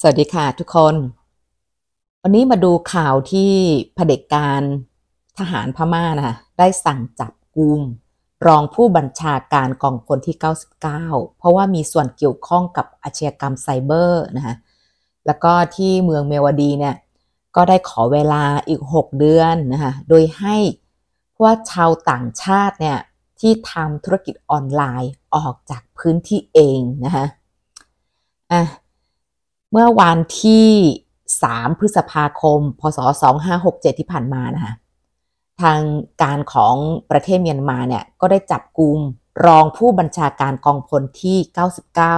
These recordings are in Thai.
สวัสดีค่ะทุกคน วันนี้มาดูข่าวที่เผด็จกการทหารพม่านะคะได้สั่งจับกุม รองผู้บัญชาการกองพลที่ 99 เพราะว่ามีส่วนเกี่ยวข้องกับอาชญากรรมไซเบอร์นะคะแล้วก็ที่เมืองเมวดีเนี่ย ก็ได้ขอเวลาอีก 6 เดือนนะคะโดยให้พวกชาวต่างชาติเนี่ย ที่ทำธุรกิจออนไลน์ออกจากพื้นที่เองนะคะอ่ะเมื่อวันที่ 3 พฤษภาคม พศ 2567 ที่ผ่านมานะคะทางการของประเทศเมียนมาเนี่ย ก็ได้จับกลุ่มรองผู้บัญชาการกองพลที่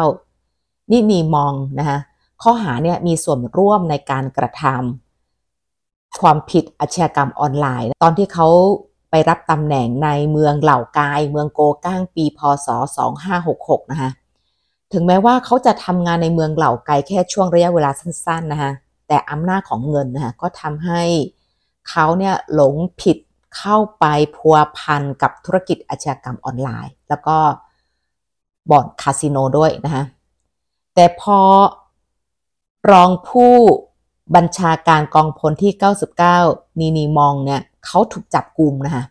99 นี่มีมองนะคะข้อหาเนี่ยมีส่วนร่วมในการกระทำความผิดอาชญากรรมออนไลน์ ตอนที่เขาไปรับตำแหน่งในเมืองเหล่ากาย เมืองโกก้างปี พศ 2566 นะคะถึงแม้ว่าเขาจะทำงานในเมืองเหล่าไกลแค่ช่วงระยะเวลาสั้นๆ นะคะแต่อำนาจของเงินนะคะก็ทำให้เขาเนี่ยหลงผิดเข้าไปพัวพันกับธุรกิจอาชญากรรมออนไลน์ แล้วก็บ่อนคาสิโนด้วยนะคะแต่พอรองผู้บัญชาการกองพลที่ 99 นีนีมองเนี่ย เขาถูกจับกลุ่มนะคะ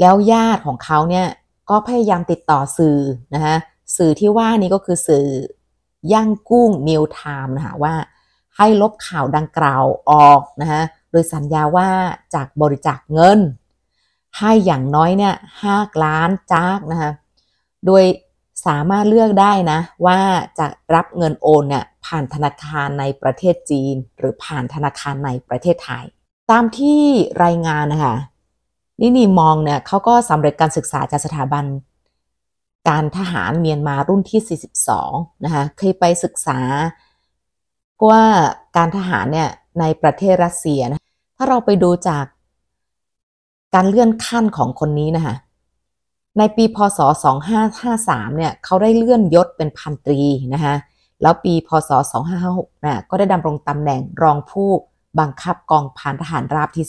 แล้วญาติของเขาเนี่ยก็พยายามติดต่อสื่อนะคะสื่อที่ว่านี้ก็คือสื่อย่างกุ้งนิวไทม์นะคะว่า ให้ลบข่าวดังกล่าวออกนะคะโดยสัญญาว่าจากบริจาคเงิน ให้อย่างน้อยเนี่ยห้าล้านจากนะคะโดยสามารถเลือกได้นะว่าจะรับเงินโอนเนี่ยผ่านธนาคารในประเทศจีน หรือผ่านธนาคารในประเทศไทยตามที่รายงานนะคะนินีมองเนี่ยเขาก็สำเร็จการศึกษาจากสถาบันการทหารเมียนมารุ่นที่ 42 นะคะเคยไปศึกษา ว่าการทหารเนี่ยในประเทศรัสเซียนะถ้าเราไปดูจากการเลื่อนขั้นของคนนี้นะคะในปีพศ 2553 เนี่ย เขาได้เลื่อนยศเป็นพันตรีนะคะแล้วปีพศ 2556นะก็ได้ดำรงตำแหน่งรองผู้บังคับกองพันทหารราบที่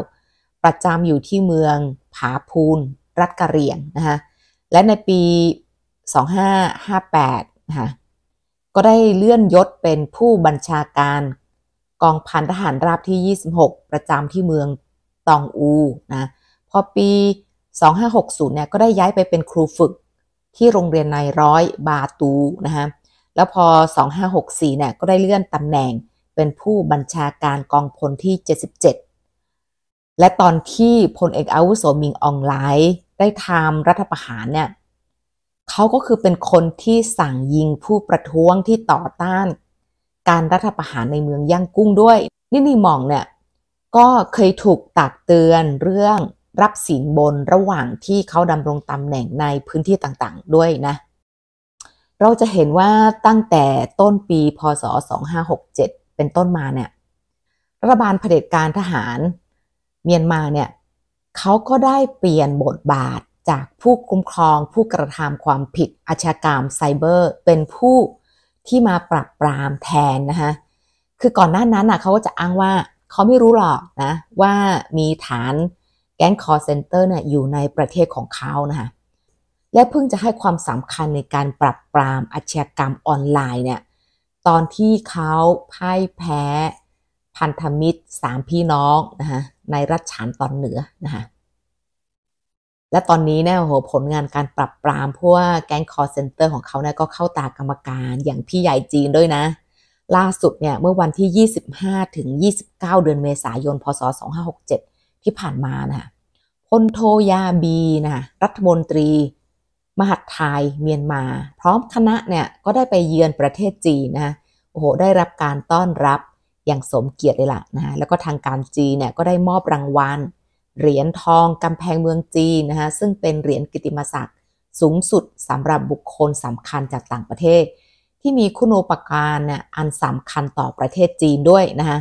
19 ประจำอยู่ที่เมืองผาพูน รัฐกะเรียงนะคะและในปี 2558นะคะก็ได้เลื่อนยศเป็นผู้บัญชาการกองพันทหารราบที่ 26 ประจำที่เมืองตองอู นะ พอปี 2560 เนี่ย ก็ได้ย้ายไปเป็นครูฝึกที่โรงเรียนนายร้อยบาตู นะคะแล้วพอ 2564 เนี่ย ก็ได้เลื่อนตำแหน่งเป็นผู้บัญชาการกองพลที่ 77 และตอนที่พลเอกอาวุโสมิงอองไลได้ทำรัฐประหารเนี่ยเขาก็คือเป็นคนที่สั่งยิงผู้ประท้วงที่ต่อต้านการรัฐประหารในเมืองย่างกุ้งด้วย นี่นี่มองเนี่ย ก็เคยถูกตักเตือนเรื่อง รับสินบนระหว่างที่เขาดำรงตำแหน่งในพื้นที่ต่างๆ ด้วยนะ เราจะเห็นว่าตั้งแต่ต้นปีพศ2567เป็นต้นมาเนี่ย รัฐบาลเผด็จการทหารเมียนมาเนี่ยเขาก็ได้เปลี่ยนบทบาทจากผู้คุ้มครองผู้กระทำความผิด อาชญากรรมไซเบอร์ เป็นผู้ที่มาปรับปรามแทนนะคะคือก่อนหน้านั้นอ่ะเขาก็จะอ้างว่าเขาไม่รู้หรอกนะว่ามีฐานแก๊งคอร์เซนเตอร์เนี่ยอยู่ในประเทศของเขานะคะและเพิ่งจะให้ความสำคัญในการปรับปรามอาชญากรรมออนไลน์เนี่ย ตอนที่เขาพ่ายแพ้พันธมิตรสามพี่น้องนะคะในรัฐฉานตอนเหนือนะคะและตอนนี้เนี่ยโหผลงานการปรับปรามพวกแก๊งคอร์เซนเตอร์ของเขาเนี่ยก็เข้าตากรรมการอย่างพี่ใหญ่จีนด้วยนะ ล่าสุดเนี่ย เมื่อวันที่ 25 ถึง 29 เดือนเมษายน พศ 2567ที่ผ่านมานะพลโทยาบีนะรัฐมนตรี มหัดไทยเมียนมา พร้อมคณะเนี่ย ก็ได้ไปเยือนประเทศจีนนะโอ้โหได้รับการต้อนรับอย่างสมเกียรติเลยล่ะนะฮะแล้วก็ทางการจีนเนี่ยก็ได้มอบรางวัล เหรียญทองกำแพงเมืองจีนนะคะซึ่งเป็นเหรียญกิติมศักดิ์สูงสุดสำหรับบุคคลสำคัญจากต่างประเทศ ที่มีคุณูปการเนี่ยอันสำคัญต่อประเทศจีนด้วยนะคะ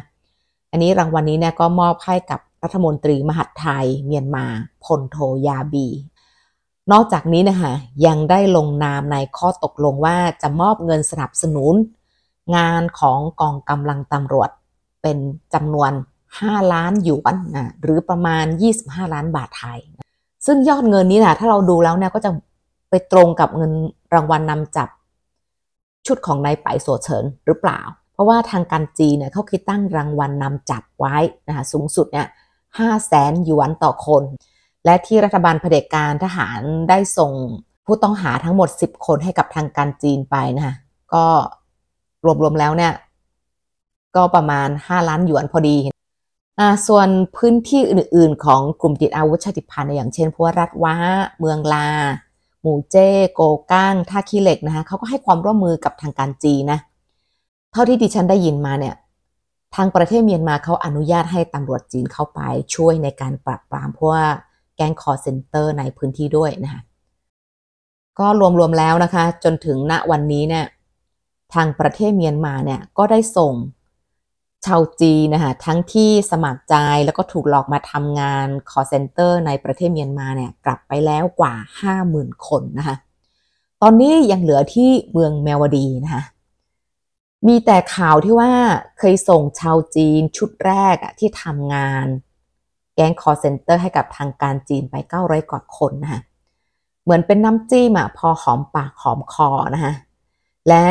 อันนี้รางวัลนนี้เนี่ยก็มอบให้กับ รัฐมนตรีมหาดไทย เมียนมา พลโทยาบี นอกจากนี้นะคะยังได้ลงนามในข้อตกลงว่าจะมอบเงินสนับสนุนงานของกองกำลังตำรวจเป็นจำนวน 5 ล้านหยวนนะหรือประมาณ 25 ล้านบาทไทย ซึ่งยอดเงินนี้นะถ้าเราดูแล้วเนี่ยก็จะไปตรงกับเงินรางวัลนนำจับ ชุดของนายไปโสเฉินหรือเปล่า เพราะว่าทางการจีนเนี่ยเขาคิดตั้งรางวัลนนำจับไว้นะคะสูงสุดเนี่ยห้าแสนหยวนต่อคน และที่รัฐบาลเผด็จการทหารได้ส่งผู้ต้องหาทั้งหมด 10 คนให้กับทางการจีนไปนะะก็รวมๆแล้ว เนี่ย ก็ประมาณ 5 ล้าน หยวนพอดี ส่วนพื้นที่อื่น ๆ ของกลุ่มจิตอาวุธชาติพันธุ์ อย่างเช่น พวรัฐวะเมืองลา หมู่เจ้ โกก้าง ท่าขี้เหล็กนะคะเขาก็ให้ความร่วมมือกับทางการจีนนะ เท่าที่ดิฉันได้ยินมาเนี่ย ทางประเทศเมียนมาเขาอนุญาตให้ตำรวจจีนเข้าไป ช่วยในการปราบปรามพวกแก๊งคอร์เซนเตอร์ในพื้นที่ด้วยนะคะ ก็รวมๆแล้วนะคะ จนถึงณวันนี้เนี่ยทางประเทศเมียนมาเนี่ยก็ได้ส่งชาวจีนนะคะทั้งที่สมัครใจแล้วก็ถูกหลอกมาทำงาน call center ในประเทศเมียนมาเนี่ยกลับไปแล้วกว่า 50,000 คนนะคะตอนนี้ยังเหลือที่เมืองเมวดีนะคะมีแต่ข่าวที่ว่าเคยส่งชาวจีนชุดแรกที่ทำงานแก๊ง call center ให้กับทางการจีนไป900กว่าคนนะคะเหมือนเป็นน้ำจิ้มอ่ะพอหอมปากหอมคอนะคะและ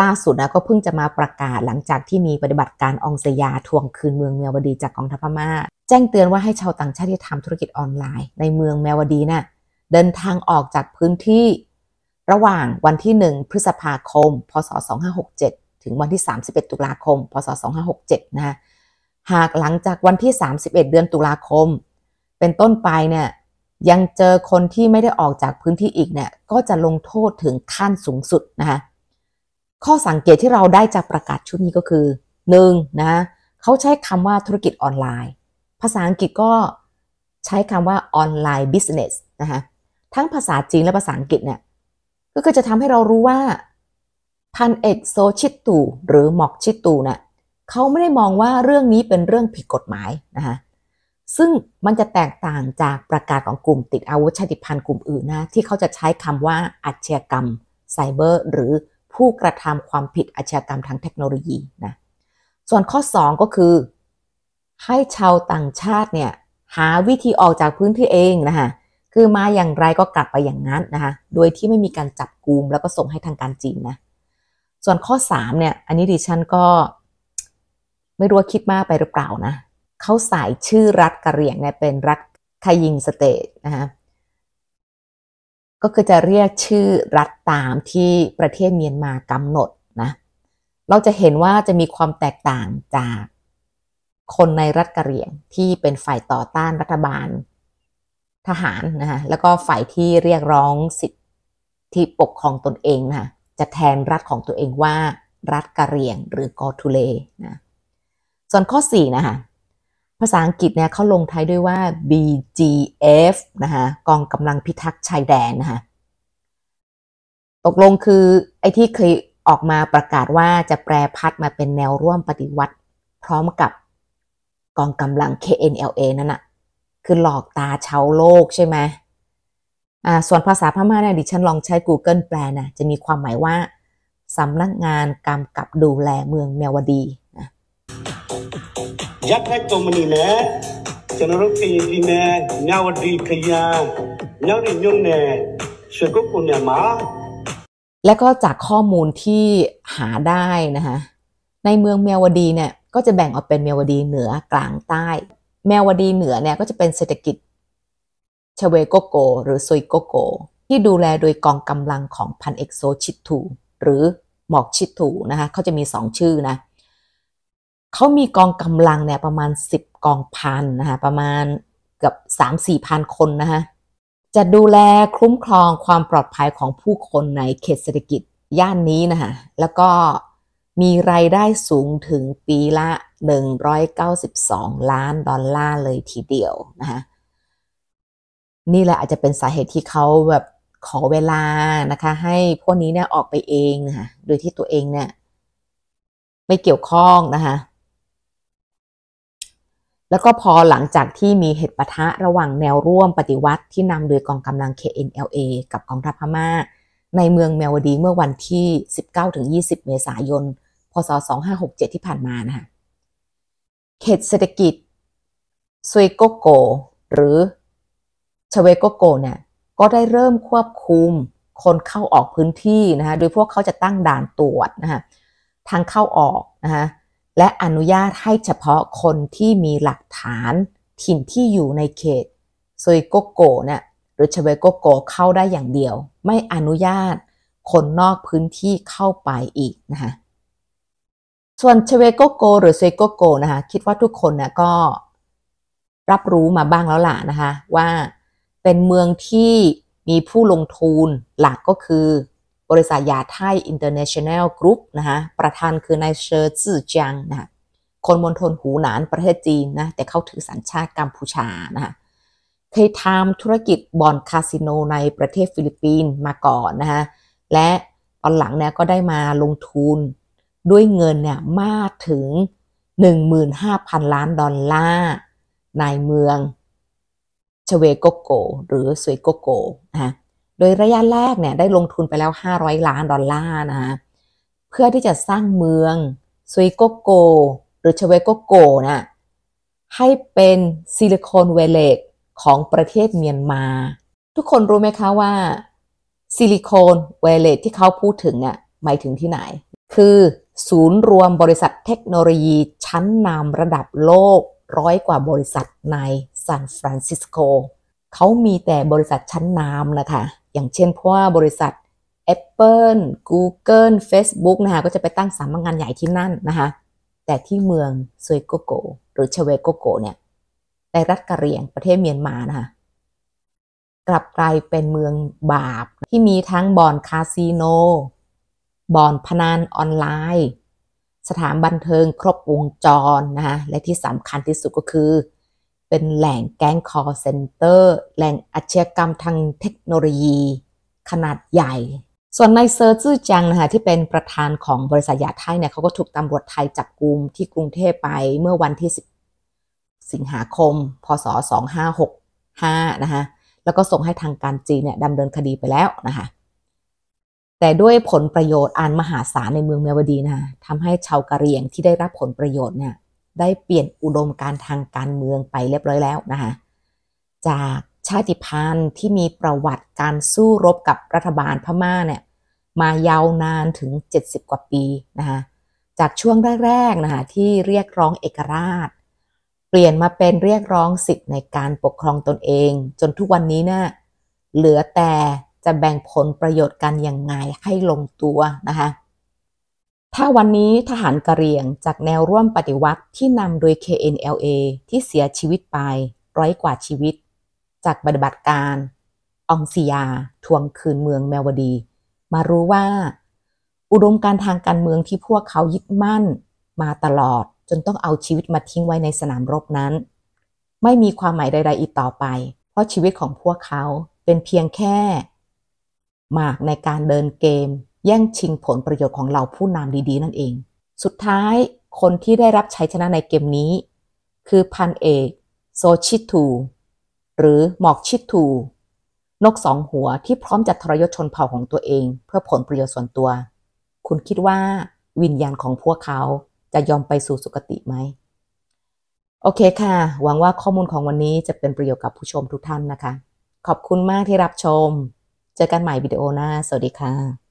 ล่าสุดนะก็เพิ่งจะมาประกาศ หลังจากที่มีปฏิบัติการองสยาทวงคืนเมืองเมียวดีจากกองทัพพม่าแจ้งเตือนว่าให้ชาวต่างชาติที่ทำธุรกิจออนไลน์ในเมืองเมียวดีนะ่ะเดินทางออกจากพื้นที่ระหว่างวันที่1พฤษภาคมพศ2567ถึงวันที่ 31 ตุลาคมพศ2567นะหากหลังจากวันที่ 31 เดือนตุลาคม เป็นต้นไปเนี่ยยังเจอคนที่ไม่ได้ออกจากพื้นที่อีกเนี่ยก็จะลงโทษถึงขั้นสูงสุดนะคะข้อสังเกตที่เราได้จากประกาศชุดนี้ก็คือหนึ่งนะเขาใช้คำว่าธุรกิจออนไลน์ ภาษาอังกฤษก็ใช้คำว่าออนไลน์บิสเนสนะคะทั้งภาษาจีนและภาษาอังกฤษเนี่ยก็จะทำให้เรารู้ว่าพันเอกโซชิตูหรือหมอกชิตูเนะ่ยเขาไม่ได้มองว่าเรื่องนี้เป็นเรื่องผิดกฎหมายนะคะซึ่งมันจะแตกต่างจากประกาศของกลุ่มติดอาวุธชาติพันธุ์กลุ่มอื่นนะที่เขาจะใช้คำว่าอาชญากรรมไซเบอร์หรือผู้กระทำความผิดอาชญากรรมทางเทคโนโลยีนะ ส่วนข้อ 2 ก็คือ ให้ชาวต่างชาติเนี่ย หาวิธีออกจากพื้นที่เองนะคะคือมาอย่างไรก็กลับไปอย่างนั้นนะคะโดยที่ไม่มีการจับกลุม แล้วก็ส่งให้ทางการจีนนะ ส่วนข้อ 3 เนี่ย อันนี้ดิฉันก็ไม่รู้ว่าคิดมากไปหรือเปล่านะ เขาใส่ชื่อรัฐกะเหรี่ยงเนี่ยเป็นรัฐคายิงสเตทนะคะก็คือจะเรียกชื่อรัฐตามที่ประเทศเมียนมากำหนดนะ เราจะเห็นว่าจะมีความแตกต่างจากคนในรัฐกะเหรี่ยงที่เป็นฝ่ายต่อต้านรัฐบาลทหารนะคะแล้วก็ฝ่ายที่เรียกร้องสิทธิปกครองตนเองนะจะแทนรัฐของตัวเองว่ารัฐกะเหรี่ยงหรือกอทุเลนะ ส่วนข้อ 4 นะคะภาษาอังกฤษเนี่ยเขาลงท้ายด้วยว่า BGF นะคะกองกำลังพิทักษ์ชายแดนนะคะตกลงคือไอ้ที่เคยออกมาประกาศว่าจะแปรพัดมาเป็นแนวร่วมปฏิวัติพร้อมกับกองกำลัง KNLA นั่นอะคือหลอกตาชาวโลกใช่ไหมอ่าส่วนภาษาพม่าเนี่ยดิฉันลองใช้ Google แปลนะจะมีความหมายว่าสำนักงานกำกับดูแลเมืองเมวดีนะยัก y a k h ัน h o mani n จะ h e n r ี ke ีแน่ nyawadi k h ยี nyawri nyung ne ย h u k u เนี่ยมา และก็จากข้อมูลที่หาได้นะคะ ในเมืองเมียวดีเนี่ย ก็จะแบ่งออกเป็นเมียวดีเหนือกลางใต้ เมียวดีเหนือเนี่ย ก็จะเป็นเศรษฐกิจชเวโกโก หรือซุยโกโก ที่ดูแลโดยกองกำลังของพันเอกโซชิตูหรือหมอกชิตูนะคะเขาจะมีสองชื่อนะเขามีกองกำลังเนี่ย ประมาณ 10 กองพันนะคะประมาณเกือบ3 4พันคนนะคะจะดูแลคุ้มครองความปลอดภัยของผู้คนในเขตเศรษฐกิจย่านนี้นะคะแล้วก็มีรายได้สูงถึงปีละ 192 ล้านดอลลาร์เลยทีเดียวนะคะนี่แหละอาจจะเป็นสาเหตุที่เขาแบบขอเวลานะคะ ให้พวกนี้เนี่ยออกไปเองนะคะโดยที่ตัวเองเนี่ย ไม่เกี่ยวข้องนะคะแล้วก็พอหลังจากที่มีเหตุปะทะระหว่างแนวร่วมปฏิวัติที่นำโดยกองกำลัง KNLA กับกองทัพพม่า ในเมืองเมวดีเมื่อวันที่ 19-20 เมษายน พศ 2567 ที่ผ่านมานะคะเขตเศรษฐกิจซุยโกโก หรือ ชเวโกโก เนี่ย ก็ได้เริ่มควบคุมคนเข้าออกพื้นที่นะคะโดยพวกเขาจะตั้งด่านตรวจนะคะทางเข้าออกนะคะและอนุญาตให้เฉพาะคนที่มีหลักฐานถิ่นที่อยู่ในเขตโซยโกโกเนี่ยหรือเชเวโกโกเข้าได้อย่างเดียว ไม่อนุญาตคนนอกพื้นที่เข้าไปอีกนะคะส่วนเชเวโกโกหรือเซโกโกนะคะคิดว่าทุกคนนะก็ รับรู้มาบ้างแล้วล่ะนะคะว่าเป็นเมืองที่มีผู้ลงทุนหลักก็คือบริษัทยาไทยอินเตอร์เนชั่นแนลกรุ๊ปนะฮะ ประธานคือนายเชอร์จื่อจังนะ คนมณฑลหูหนานประเทศจีนนะ แต่เขาถือสัญชาติกัมพูชานะะเคยทำธุรกิจบ่อนคาสิโนในประเทศฟิลิปปินส์มาก่อนนะฮะ และตอนหลังเนี่ยก็ได้มาลงทุนด้วยเงินเนี่ยมากถึง 15,000ล้านดอลลาร์ในเมือง ชเวโกโก หรือสวยโกโกนะะโดยระยะแรกเนี่ย ได้ลงทุนไปแล้ว 500 ล้าน ดอลลาร์นะเพื่อที่จะสร้างเมืองซุยโกโกหรือชเวโกโก นะ ให้เป็นซิลิคอนเวเลตของประเทศเมียนมา ทุกคนรู้ไหมคะว่าซิลิคอนเวเลตที่เขาพูดถึงเนี่ยหมายถึงที่ไหน คือศูนย์รวมบริษัทเทคโนโลยีชั้นนำระดับโลกร้อยกว่าบริษัทในซานฟรานซิสโก เขามีแต่บริษัทชั้นนำนะคะอย่างเช่นพวกบริษัท Apple Google Facebook นะคะก็จะไปตั้งสำนักงานใหญ่ที่นั่นนะคะแต่ที่เมืองซวยโกโก หรือชเวโกโกเนี่ย ในรัฐกะเหรี่ยงประเทศเมียนมานะคะกลับกลายเป็นเมืองบาปที่มีทั้งบ่อนคาสิโน บ่อนพนันออนไลน์ สถานบันเทิงครบวงจร นะคะและที่สำคัญที่สุดก็คือเป็นแหล่งแก๊งคอร์เซนเตอร์แหล่งอาชญากรรมทางเทคโนโลยีขนาดใหญ่ ส่วนนายเซอร์จื้อจังนะคะที่เป็นประธานของบริษัทยาไทยเนี่ยเขาก็ถูกตำรวจไทยจับกลุมที่กรุงเทพไปเมื่อวันที่ 10 สิงหาคมพศ 2565 นะคะแล้วก็ส่งให้ทางการจีนเนี่ยดำเนินคดีไปแล้วนะคะแต่ด้วยผลประโยชน์อันมหาศาลในเมืองเมียวดีนะทำให้ชาวกะเหรี่ยงที่ได้รับผลประโยชน์เนี่ยได้เปลี่ยนอุดมการทางการเมืองไปเรียบร้อยแล้วนะคะ จากชาติพันธุ์ที่มีประวัติการสู้รบกับรัฐบาลพม่าเนี่ยมายาวนานถึง 70 กว่าปีนะคะ จากช่วงแรกๆนะคะที่เรียกร้องเอกราช เปลี่ยนมาเป็นเรียกร้องสิทธิ์ในการปกครองตนเอง จนทุกวันนี้เนะี่ยเหลือแต่จะแบ่งผลประโยชน์กันอย่างไงให้ลงตัวนะคะถ้าวันนี้ทหารกะเหรี่ยงจากแนวร่วมปฏิวัติที่นำโดย KNLA ที่เสียชีวิตไปร้อยกว่าชีวิต จากปฏิบัติการองศิยาทวงคืนเมืองแมวดี มารู้ว่า อุดมการทางการเมืองที่พวกเขายึดมั่น มาตลอดจนต้องเอาชีวิตมาทิ้งไว้ในสนามรบนั้น ไม่มีความหมายใดๆอีกต่อไป เพราะชีวิตของพวกเขาเป็นเพียงแค่หมากในการเดินเกมแย่งชิงผลประโยชน์ของเราผู้นำดีๆนั่นเอง สุดท้ายคนที่ได้รับชัยชนะในเกมนี้ คือพันเอก โซชิทูหรือหมอกชิทูนกสองหัวที่พร้อมจะทรยศชนเผ่าของตัวเอง เพื่อผลประโยชน์ส่วนตัว คุณคิดว่า วิญญาณของพวกเขาจะยอมไปสู่สุคติไหม โอเคค่ะ หวังว่าข้อมูลของวันนี้จะเป็นประโยชน์กับผู้ชมทุกท่านนะคะ ขอบคุณมากที่รับชม เจอกันใหม่วิดีโอหน้า สวัสดีค่ะ